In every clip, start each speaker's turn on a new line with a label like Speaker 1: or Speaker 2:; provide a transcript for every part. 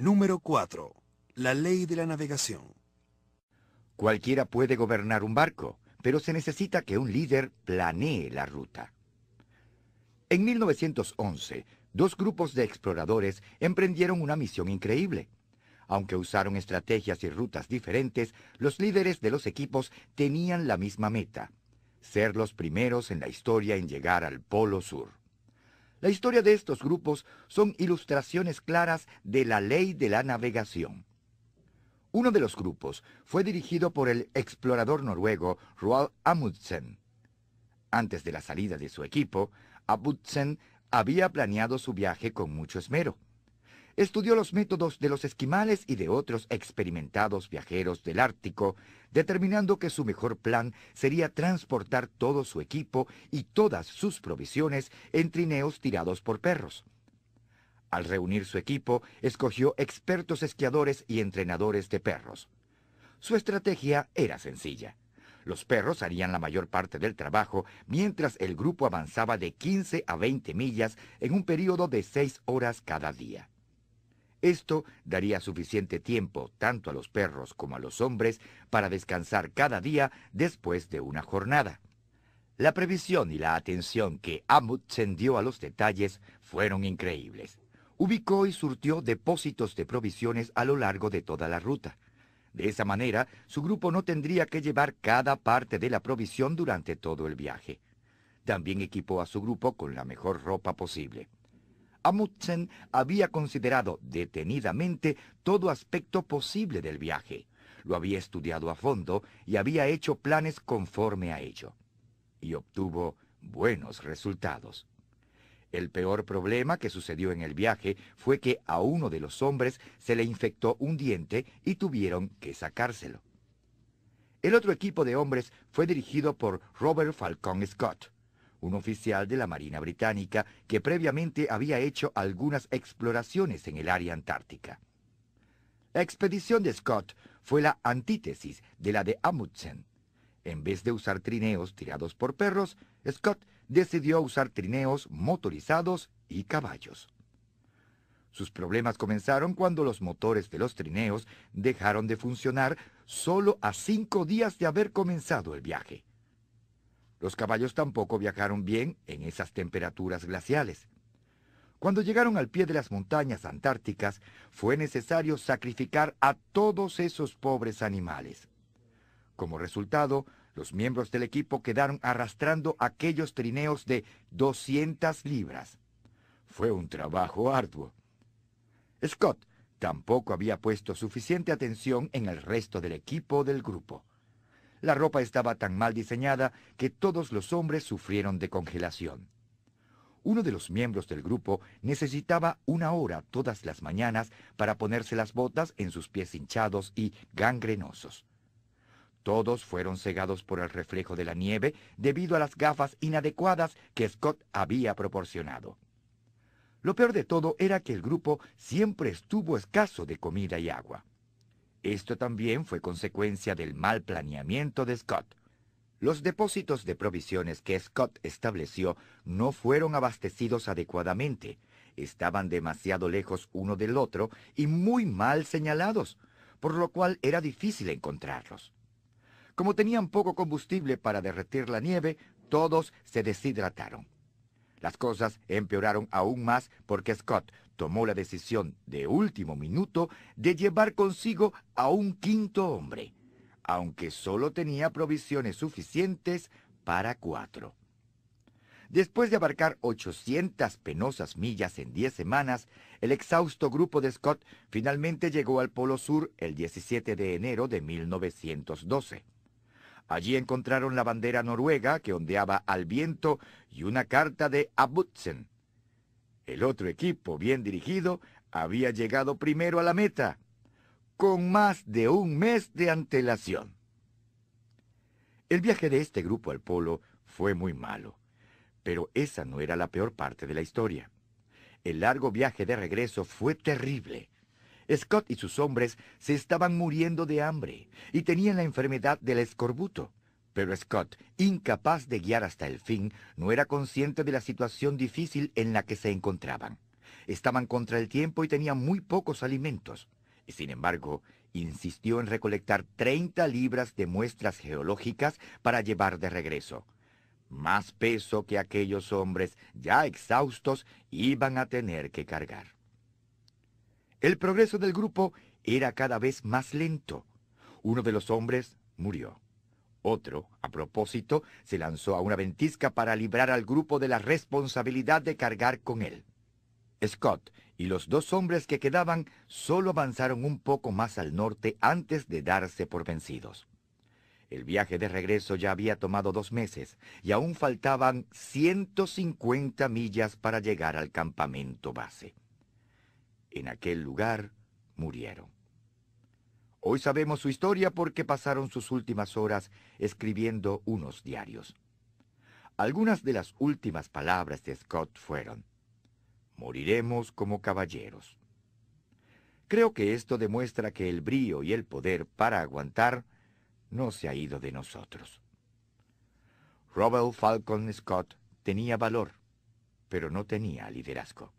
Speaker 1: Número 4. La ley de la navegación. Cualquiera puede gobernar un barco, pero se necesita que un líder planee la ruta. En 1911, dos grupos de exploradores emprendieron una misión increíble. Aunque usaron estrategias y rutas diferentes, los líderes de los equipos tenían la misma meta, ser los primeros en la historia en llegar al Polo Sur. La historia de estos grupos son ilustraciones claras de la ley de la navegación. Uno de los grupos fue dirigido por el explorador noruego Roald Amundsen. Antes de la salida de su equipo, Amundsen había planeado su viaje con mucho esmero estudió los métodos de los esquimales y de otros experimentados viajeros del Ártico, determinando que su mejor plan sería transportar todo su equipo y todas sus provisiones en trineos tirados por perros. Al reunir su equipo, escogió expertos esquiadores y entrenadores de perros. Su estrategia era sencilla. Los perros harían la mayor parte del trabajo mientras el grupo avanzaba de 15 a 20 millas en un periodo de 6 horas cada día. Esto daría suficiente tiempo tanto a los perros como a los hombres para descansar cada día después de una jornada. La previsión y la atención que Amut dio a los detalles fueron increíbles. Ubicó y surtió depósitos de provisiones a lo largo de toda la ruta. De esa manera, su grupo no tendría que llevar cada parte de la provisión durante todo el viaje. También equipó a su grupo con la mejor ropa posible. Amundsen había considerado detenidamente todo aspecto posible del viaje. Lo había estudiado a fondo y había hecho planes conforme a ello. Y obtuvo buenos resultados. El peor problema que sucedió en el viaje fue que a uno de los hombres se le infectó un diente y tuvieron que sacárselo. El otro equipo de hombres fue dirigido por Robert Falcon Scott un oficial de la Marina Británica que previamente había hecho algunas exploraciones en el área antártica. La expedición de Scott fue la antítesis de la de Amundsen. En vez de usar trineos tirados por perros, Scott decidió usar trineos motorizados y caballos. Sus problemas comenzaron cuando los motores de los trineos dejaron de funcionar solo a cinco días de haber comenzado el viaje. Los caballos tampoco viajaron bien en esas temperaturas glaciales. Cuando llegaron al pie de las montañas antárticas, fue necesario sacrificar a todos esos pobres animales. Como resultado, los miembros del equipo quedaron arrastrando aquellos trineos de 200 libras. Fue un trabajo arduo. Scott tampoco había puesto suficiente atención en el resto del equipo del grupo. La ropa estaba tan mal diseñada que todos los hombres sufrieron de congelación. Uno de los miembros del grupo necesitaba una hora todas las mañanas para ponerse las botas en sus pies hinchados y gangrenosos. Todos fueron cegados por el reflejo de la nieve debido a las gafas inadecuadas que Scott había proporcionado. Lo peor de todo era que el grupo siempre estuvo escaso de comida y agua. Esto también fue consecuencia del mal planeamiento de Scott. Los depósitos de provisiones que Scott estableció no fueron abastecidos adecuadamente, estaban demasiado lejos uno del otro y muy mal señalados, por lo cual era difícil encontrarlos. Como tenían poco combustible para derretir la nieve, todos se deshidrataron. Las cosas empeoraron aún más porque Scott tomó la decisión de último minuto de llevar consigo a un quinto hombre, aunque solo tenía provisiones suficientes para cuatro. Después de abarcar 800 penosas millas en 10 semanas, el exhausto grupo de Scott finalmente llegó al Polo Sur el 17 de enero de 1912. Allí encontraron la bandera noruega que ondeaba al viento y una carta de Abudsen, el otro equipo, bien dirigido, había llegado primero a la meta, con más de un mes de antelación. El viaje de este grupo al polo fue muy malo, pero esa no era la peor parte de la historia. El largo viaje de regreso fue terrible. Scott y sus hombres se estaban muriendo de hambre y tenían la enfermedad del escorbuto. Pero Scott, incapaz de guiar hasta el fin, no era consciente de la situación difícil en la que se encontraban. Estaban contra el tiempo y tenían muy pocos alimentos. Sin embargo, insistió en recolectar 30 libras de muestras geológicas para llevar de regreso. Más peso que aquellos hombres ya exhaustos iban a tener que cargar. El progreso del grupo era cada vez más lento. Uno de los hombres murió. Otro, a propósito, se lanzó a una ventisca para librar al grupo de la responsabilidad de cargar con él. Scott y los dos hombres que quedaban solo avanzaron un poco más al norte antes de darse por vencidos. El viaje de regreso ya había tomado dos meses y aún faltaban 150 millas para llegar al campamento base. En aquel lugar murieron. Hoy sabemos su historia porque pasaron sus últimas horas escribiendo unos diarios. Algunas de las últimas palabras de Scott fueron, Moriremos como caballeros. Creo que esto demuestra que el brío y el poder para aguantar no se ha ido de nosotros. Robert Falcon Scott tenía valor, pero no tenía liderazgo.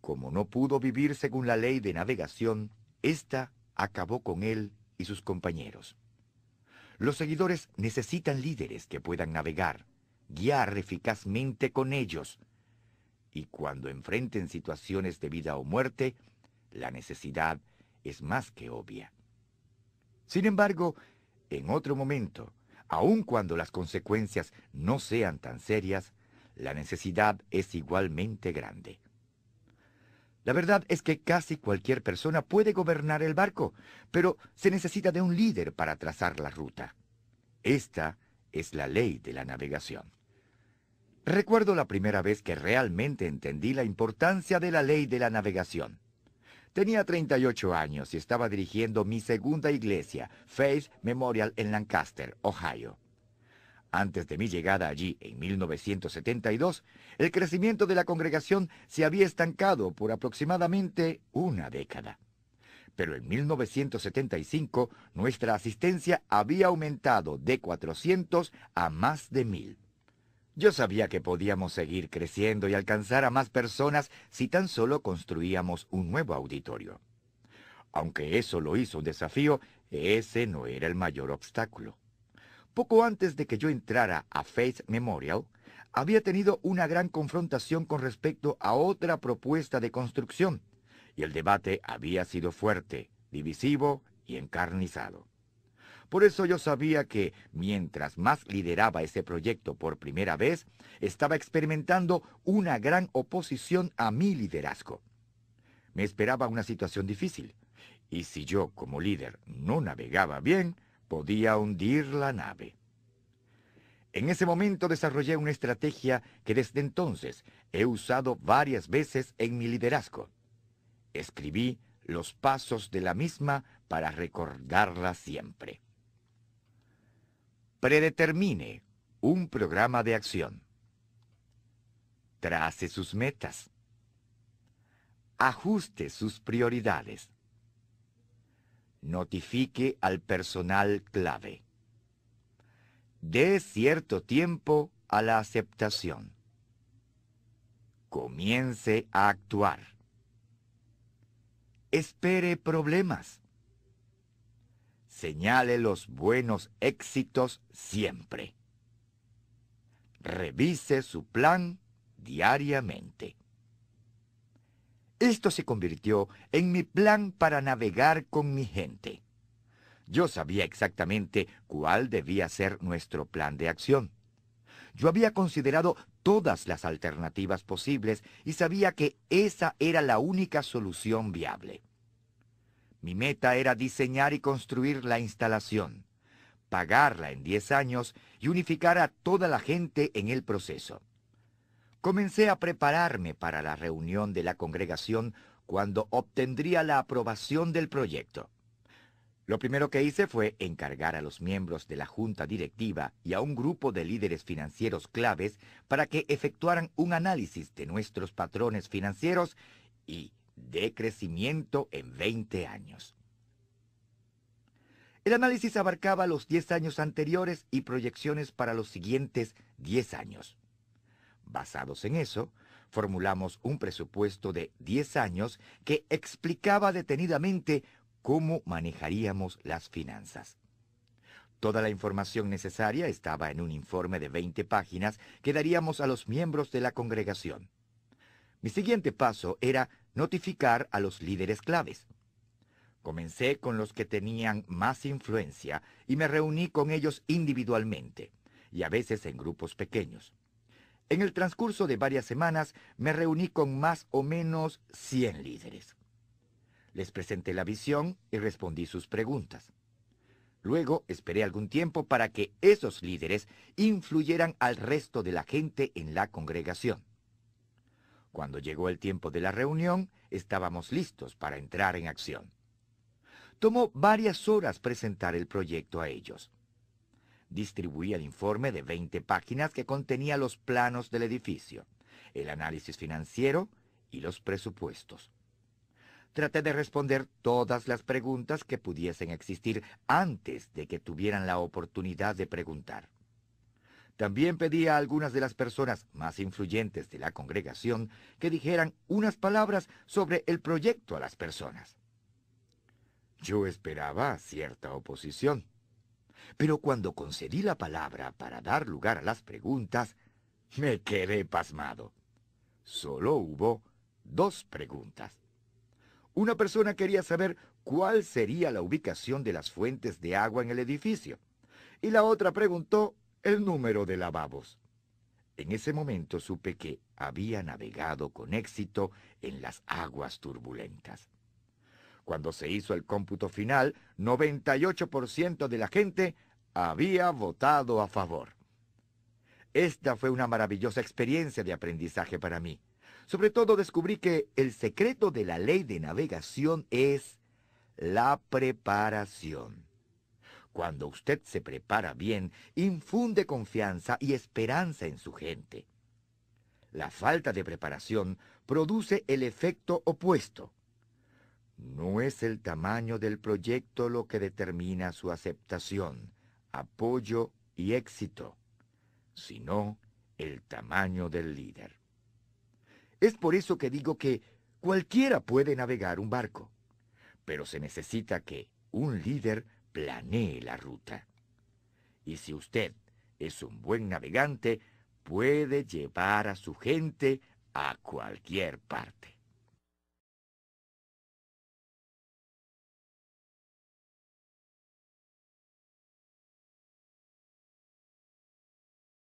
Speaker 1: Como no pudo vivir según la ley de navegación, esta acabó con él y sus compañeros. Los seguidores necesitan líderes que puedan navegar, guiar eficazmente con ellos, y cuando enfrenten situaciones de vida o muerte, la necesidad es más que obvia. Sin embargo, en otro momento, aun cuando las consecuencias no sean tan serias, la necesidad es igualmente grande. La verdad es que casi cualquier persona puede gobernar el barco, pero se necesita de un líder para trazar la ruta. Esta es la ley de la navegación. Recuerdo la primera vez que realmente entendí la importancia de la ley de la navegación. Tenía 38 años y estaba dirigiendo mi segunda iglesia, Faith Memorial en Lancaster, Ohio. Antes de mi llegada allí en 1972, el crecimiento de la congregación se había estancado por aproximadamente una década. Pero en 1975 nuestra asistencia había aumentado de 400 a más de 1000. Yo sabía que podíamos seguir creciendo y alcanzar a más personas si tan solo construíamos un nuevo auditorio. Aunque eso lo hizo un desafío, ese no era el mayor obstáculo. Poco antes de que yo entrara a Faith Memorial, había tenido una gran confrontación con respecto a otra propuesta de construcción, y el debate había sido fuerte, divisivo y encarnizado. Por eso yo sabía que, mientras más lideraba ese proyecto por primera vez, estaba experimentando una gran oposición a mi liderazgo. Me esperaba una situación difícil, y si yo, como líder, no navegaba bien, podía hundir la nave. En ese momento desarrollé una estrategia que desde entonces he usado varias veces en mi liderazgo. Escribí los pasos de la misma para recordarla siempre. Predetermine un programa de acción. Trace sus metas. Ajuste sus prioridades notifique al personal clave. Dé cierto tiempo a la aceptación. Comience a actuar. Espere problemas. Señale los buenos éxitos siempre. Revise su plan diariamente. Esto se convirtió en mi plan para navegar con mi gente. Yo sabía exactamente cuál debía ser nuestro plan de acción. Yo había considerado todas las alternativas posibles y sabía que esa era la única solución viable. Mi meta era diseñar y construir la instalación, pagarla en 10 años y unificar a toda la gente en el proceso. Comencé a prepararme para la reunión de la congregación cuando obtendría la aprobación del proyecto. Lo primero que hice fue encargar a los miembros de la junta directiva y a un grupo de líderes financieros claves para que efectuaran un análisis de nuestros patrones financieros y de crecimiento en 20 años. El análisis abarcaba los 10 años anteriores y proyecciones para los siguientes 10 años. Basados en eso, formulamos un presupuesto de 10 años que explicaba detenidamente cómo manejaríamos las finanzas. Toda la información necesaria estaba en un informe de 20 páginas que daríamos a los miembros de la congregación. Mi siguiente paso era notificar a los líderes claves. Comencé con los que tenían más influencia y me reuní con ellos individualmente y a veces en grupos pequeños. En el transcurso de varias semanas me reuní con más o menos 100 líderes. Les presenté la visión y respondí sus preguntas. Luego esperé algún tiempo para que esos líderes influyeran al resto de la gente en la congregación. Cuando llegó el tiempo de la reunión, estábamos listos para entrar en acción. Tomó varias horas presentar el proyecto a ellos distribuía el informe de 20 páginas que contenía los planos del edificio, el análisis financiero y los presupuestos. Traté de responder todas las preguntas que pudiesen existir antes de que tuvieran la oportunidad de preguntar. También pedí a algunas de las personas más influyentes de la congregación que dijeran unas palabras sobre el proyecto a las personas. Yo esperaba cierta oposición pero cuando concedí la palabra para dar lugar a las preguntas, me quedé pasmado. Solo hubo dos preguntas. Una persona quería saber cuál sería la ubicación de las fuentes de agua en el edificio, y la otra preguntó el número de lavabos. En ese momento supe que había navegado con éxito en las aguas turbulentas. Cuando se hizo el cómputo final, 98% de la gente había votado a favor. Esta fue una maravillosa experiencia de aprendizaje para mí. Sobre todo descubrí que el secreto de la ley de navegación es la preparación. Cuando usted se prepara bien, infunde confianza y esperanza en su gente. La falta de preparación produce el efecto opuesto. No es el tamaño del proyecto lo que determina su aceptación, apoyo y éxito, sino el tamaño del líder. Es por eso que digo que cualquiera puede navegar un barco, pero se necesita que un líder planee la ruta. Y si usted es un buen navegante, puede llevar a su gente a cualquier parte.